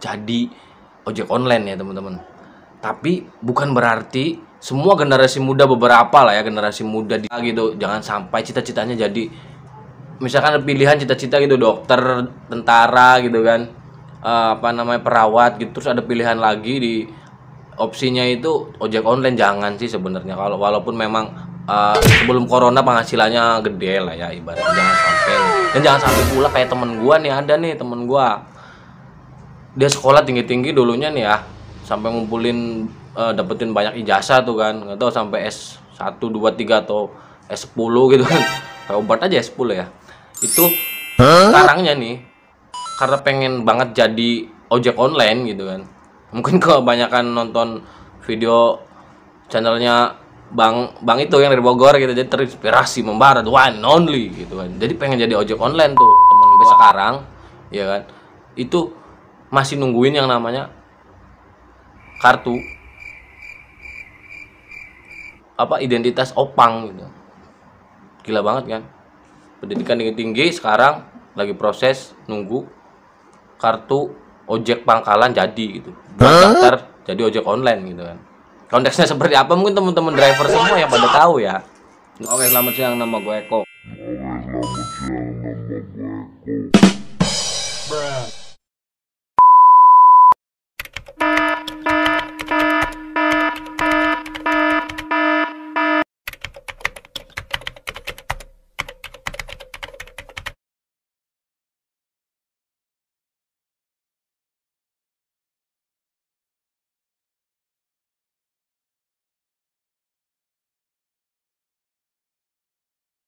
jadi ojek online ya teman-teman tapi bukan berarti semua generasi muda beberapa lah ya generasi muda di gitu jangan sampai cita-citanya jadi misalkan pilihan cita-cita gitu dokter tentara gitu kan eh, apa namanya perawat gitu terus ada pilihan lagi di opsinya itu ojek online jangan sih sebenarnya kalau walaupun memang uh, sebelum corona penghasilannya gede lah ya ibaratnya jangan sampai dan jangan sampai pula kayak temen gua nih ada nih temen gua dia sekolah tinggi tinggi dulunya nih ya sampai ngumpulin uh, dapetin banyak ijazah tuh kan nggak tahu sampai S 1 2 3 atau S 10 gitu kan obat aja S 10 ya itu huh? sekarangnya nih karena pengen banget jadi ojek online gitu kan mungkin kebanyakan nonton video channelnya bang bang itu yang dari Bogor gitu jadi terinspirasi membara one only gitu kan jadi pengen jadi ojek online tuh temen sampai sekarang ya kan itu masih nungguin yang namanya kartu apa identitas opang gitu gila banget kan pendidikan tinggi tinggi sekarang lagi proses nunggu kartu ojek pangkalan jadi gitu buat daftar jadi ojek online gitu kan konteksnya seperti apa mungkin teman-teman driver semua yang pada tahu ya oke selamat siang nama gue Eko selamat siang nama gue Eko